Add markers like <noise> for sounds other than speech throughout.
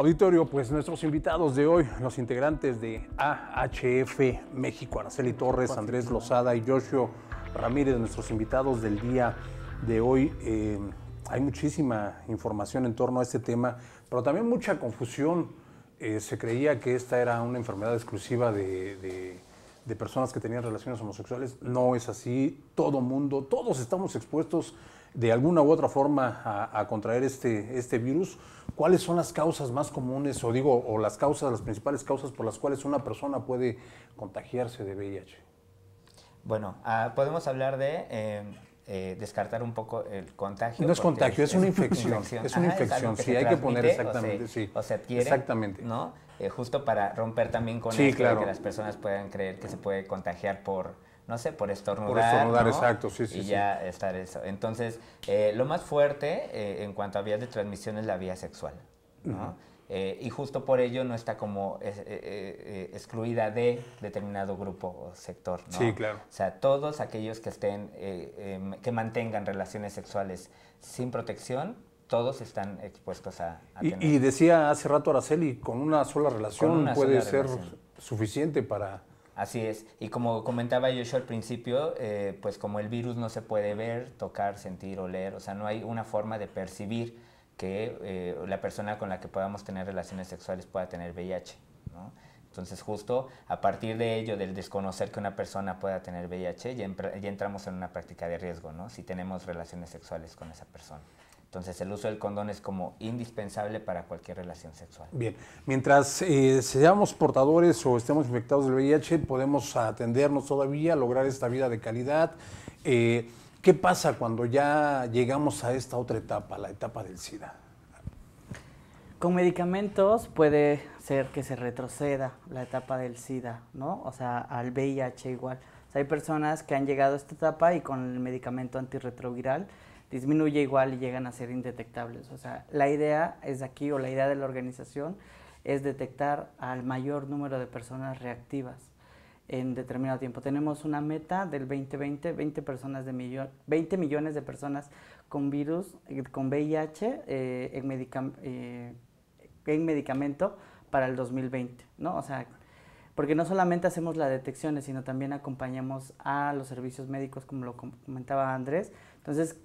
Auditorio, pues nuestros invitados de hoy, los integrantes de AHF México, Araceli Torres, Andrés Lozada y Joshua Ramírez, nuestros invitados del día de hoy. Eh, hay muchísima información en torno a este tema, pero también mucha confusión. Eh, se creía que esta era una enfermedad exclusiva de, de personas que tenían relaciones homosexuales. No es así. Todo mundo, todos estamos expuestos de alguna u otra forma a, contraer este, este virus, ¿cuáles son las causas más comunes o digo, o las causas, las principales causas por las cuales una persona puede contagiarse de VIH? Bueno, ah, podemos hablar de eh, eh, descartar un poco el contagio. No es contagio, es, una infección. Es una infección, sí, hay que poner exactamente, sí. O se adquiere, ¿no? Eh, justo para romper también con sí, que las personas puedan creer que se puede contagiar por no sé, por estornudar. Por estornudar, exacto, sí, sí. Y ya estar eso. Entonces, eh, lo más fuerte eh, en cuanto a vías de transmisión es la vía sexual, ¿no? Eh, y justo por ello no está como excluida de determinado grupo o sector, ¿no? Sí, claro. O sea, todos aquellos que estén, em, que mantengan relaciones sexuales sin protección, todos están expuestos a... y, decía hace rato Araceli, con una sola relación puede ser suficiente para Así es. Y como comentaba yo al principio, eh, pues como el virus no se puede ver, tocar, sentir, o leer, o sea, no hay una forma de percibir que eh, la persona con la que podamos tener relaciones sexuales pueda tener VIH. Entonces justo a partir de ello, del desconocer que una persona pueda tener VIH, ya, ya entramos en una práctica de riesgo, ¿no? si tenemos relaciones sexuales con esa persona. Entonces el uso del condón es como indispensable para cualquier relación sexual. Bien, mientras eh, seamos portadores o estemos infectados del VIH, podemos atendernos todavía, lograr esta vida de calidad. Eh, ¿Qué pasa cuando ya llegamos a esta otra etapa, la etapa del SIDA? Con medicamentos puede ser que se retroceda la etapa del SIDA, ¿no? O sea, al VIH igual. hay personas que han llegado a esta etapa y con el medicamento antirretroviral disminuye igual y llegan a ser indetectables. O sea, la idea es aquí, o la idea de la organización, es detectar al mayor número de personas reactivas en determinado tiempo. Tenemos una meta del 2020, 20, personas de millón, 20 millones de personas con virus, con VIH eh, en, eh, en medicamento para el 2020, ¿no? O sea, porque no solamente hacemos las detecciones, sino también acompañamos a los servicios médicos, como lo comentaba Andrés. Entonces,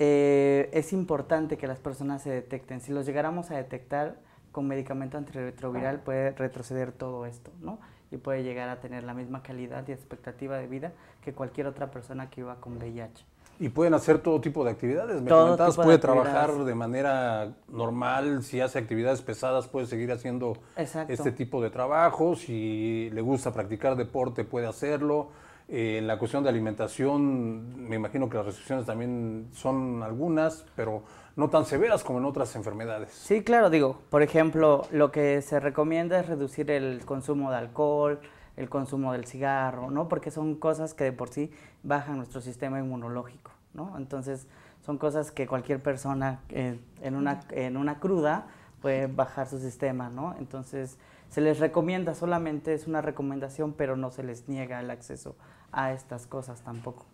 eh, es importante que las personas se detecten. Si los llegáramos a detectar con medicamento antirretroviral puede retroceder todo esto, ¿no? Y puede llegar a tener la misma calidad y expectativa de vida que cualquier otra persona que iba con VIH. Y pueden hacer todo tipo de actividades. Me puede trabajar de manera normal. Si hace actividades pesadas, puede seguir haciendo este tipo de trabajo. Si le gusta practicar deporte, puede hacerlo eh, en la cuestión de alimentación, me imagino que las restricciones también son algunas, pero no tan severas como en otras enfermedades. Sí, claro, digo, por ejemplo, lo que se recomienda es reducir el consumo de alcohol, el consumo del cigarro, ¿no? Porque son cosas que de por sí bajan nuestro sistema inmunológico, ¿no? Entonces, son cosas que cualquier persona eh, en, una, en una cruda puede bajar su sistema, ¿no? Entonces, se les recomienda, solamente es una recomendación, pero no se les niega el acceso a estas cosas tampoco.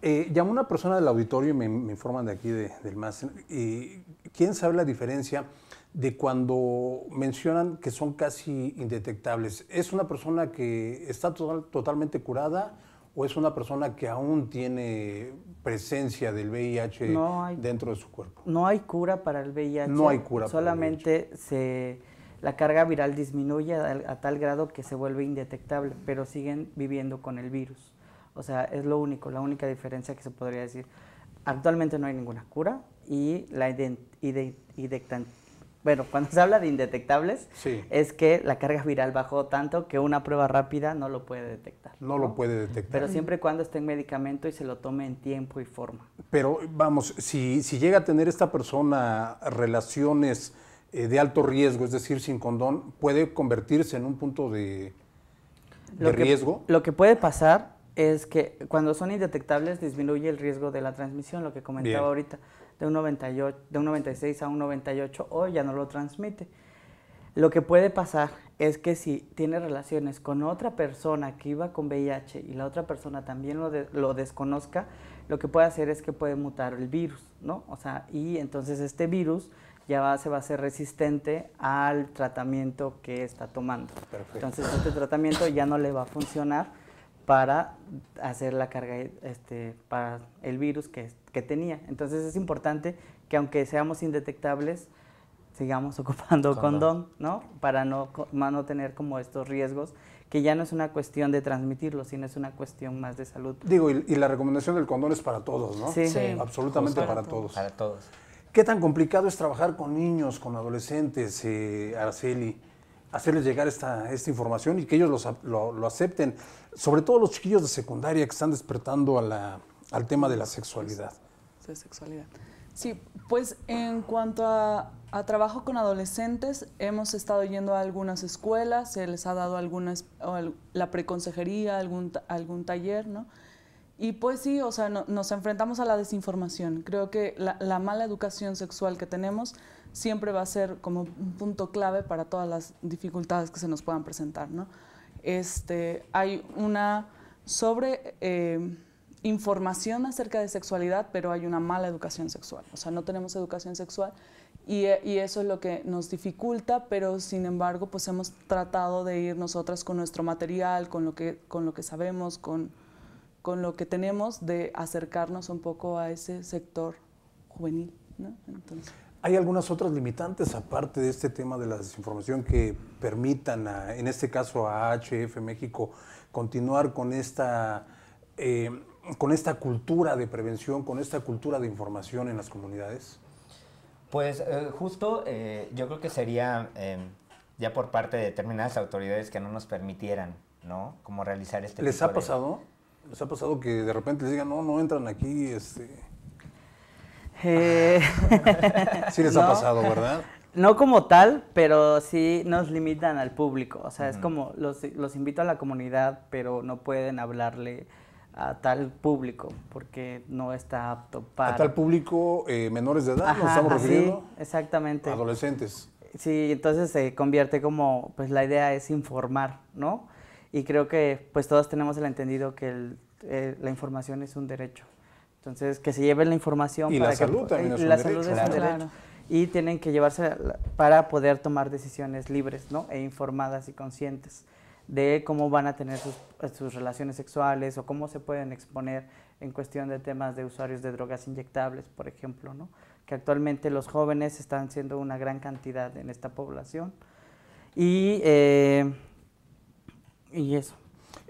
Eh, llamó una persona del auditorio y me, informan de aquí del más eh, ¿Quién sabe la diferencia de cuando mencionan que son casi indetectables? ¿Es una persona que está totalmente curada o es una persona que aún tiene presencia del VIH dentro de su cuerpo? No hay cura para el VIH. No hay cura. Solamente se la carga viral disminuye a tal grado que se vuelve indetectable, pero siguen viviendo con el virus. O sea, es lo único, la única diferencia que se podría decir. Actualmente no hay ninguna cura y la identidad... bueno, <laughs> cuando se habla de indetectables, es que la carga viral bajó tanto que una prueba rápida no lo puede detectar. No, lo puede detectar. Pero siempre y cuando esté en medicamento y se lo tome en tiempo y forma. Pero vamos, si, llega a tener esta persona relaciones eh, de alto riesgo, es decir, sin condón, puede convertirse en un punto de, de riesgo. lo que puede pasar es que cuando son indetectables disminuye el riesgo de la transmisión, lo que comentaba ahorita, de un, 98, de un 96 a un 98 hoy ya no lo transmite. Lo que puede pasar es que si tiene relaciones con otra persona que iba con VIH y la otra persona también lo, desconozca, lo que puede hacer es que puede mutar el virus, ¿no? O sea, y entonces este virus ya se va a ser resistente al tratamiento que está tomando. Entonces este tratamiento ya no le va a funcionar para hacer la carga este, para el virus que, tenía. Entonces es importante que aunque seamos indetectables, sigamos <laughs> ocupando condón, ¿no? Para no, no tener como estos riesgos, que ya no es una cuestión de transmitirlo, sino es una cuestión más de salud. Digo, y, la recomendación del condón es para todos, ¿no? Sí, absolutamente para, todos. Para todos. ¿Qué tan complicado es trabajar con niños, con adolescentes, eh, Araceli? hacerles llegar esta, información y que ellos lo, acepten, sobre todo los chiquillos de secundaria que están despertando a al tema de la sexualidad. sexualidad. Sí, pues en cuanto a, trabajo con adolescentes, hemos estado yendo a algunas escuelas, se les ha dado la preconsejería, algún, algún taller, ¿no? Y pues sí, o sea, nos enfrentamos a la desinformación. Creo que la mala educación sexual que tenemos siempre va a ser como un punto clave para todas las dificultades que se nos puedan presentar. ¿no? Este, hay una sobre eh, información acerca de sexualidad, pero hay una mala educación sexual. O sea, no tenemos educación sexual y, y, eso es lo que nos dificulta, pero sin embargo, pues hemos tratado de ir nosotras con nuestro material, con lo que, con lo que sabemos, con, con lo que tenemos, de acercarnos un poco a ese sector juvenil. ¿no? Entonces. ¿Hay algunas otras limitantes aparte de este tema de la desinformación que permitan, en este caso a HF México, continuar con esta, eh, con esta cultura de prevención, con esta cultura de información en las comunidades? Pues eh, justo eh, yo creo que sería em, ya por parte de determinadas autoridades que no nos permitieran, ¿no? Como realizar este ¿Les ha pasado? ¿Les ha pasado que de repente les digan, no, no entran aquí, este... Eh, sí les ha <laughs> pasado, ¿verdad? No como tal, pero sí nos limitan al público. O sea, es como los, invito a la comunidad, pero no pueden hablarle a tal público, porque no está apto para... ¿A tal público eh, menores de edad nos estamos refiriendo? Sí, exactamente. Adolescentes. Sí, entonces se convierte como, pues la idea es informar, ¿no? Y creo que pues todos tenemos el entendido que eh, la información es un derecho. Entonces, que se lleven la información. Y para la que, salud la Salud es derecho. Y tienen que llevarse para poder tomar decisiones libres, ¿no? E informadas y conscientes de cómo van a tener sus, sus, relaciones sexuales o cómo se pueden exponer en cuestión de temas de usuarios de drogas inyectables, por ejemplo, ¿no? que actualmente los jóvenes están siendo una gran cantidad en esta población. Y, eh, y eso.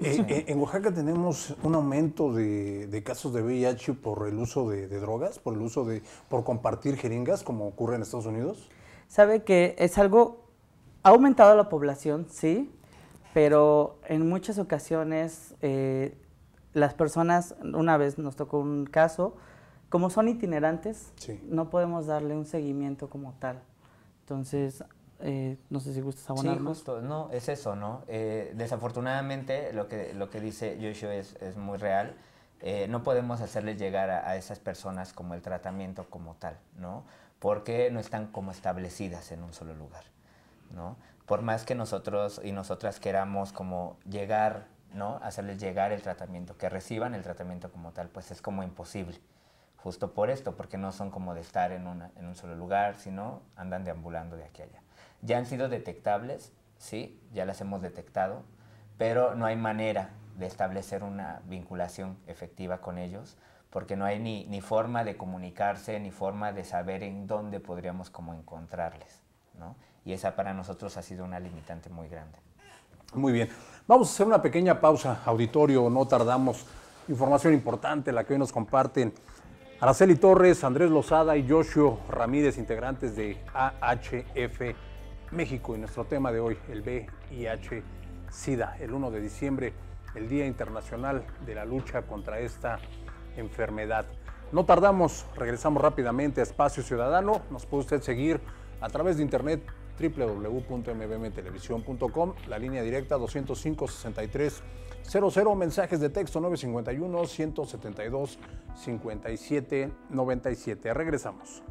Eh, eh, en Oaxaca tenemos un aumento de, casos de VIH por el uso de, drogas, por el uso de, por compartir jeringas, como ocurre en Estados Unidos. Sabe que es algo, ha aumentado la población, sí, pero en muchas ocasiones eh, las personas, una vez nos tocó un caso, como son itinerantes, no podemos darle un seguimiento como tal. Entonces, eh, no sé si gustas abonar sí, Justo, no, es eso, ¿no? Eh, desafortunadamente, lo que, lo que dice Joshua es, es muy real. Eh, no podemos hacerles llegar a, esas personas como el tratamiento como tal, ¿no? Porque no están como establecidas en un solo lugar, ¿no? Por más que nosotros y nosotras queramos como llegar, ¿no? Hacerles llegar el tratamiento, que reciban el tratamiento como tal, pues es como imposible justo por esto, porque no son como de estar en, en un solo lugar, sino andan deambulando de aquí allá ya han sido detectables, sí, ya las hemos detectado, pero no hay manera de establecer una vinculación efectiva con ellos, porque no hay ni, forma de comunicarse, ni forma de saber en dónde podríamos como encontrarles, Y esa para nosotros ha sido una limitante muy grande. Muy bien, vamos a hacer una pequeña pausa, auditorio, no tardamos. Información importante la que hoy nos comparten Araceli Torres, Andrés Lozada y Joshua Ramírez, integrantes de AHF México y nuestro tema de hoy, el VIH-Sida, el 1 de diciembre, el Día Internacional de la Lucha contra esta enfermedad. No tardamos, regresamos rápidamente a Espacio Ciudadano. Nos puede usted seguir a través de internet www.mbmtelevisión.com, la línea directa 205-6300, mensajes de texto 951-172-5797. Regresamos.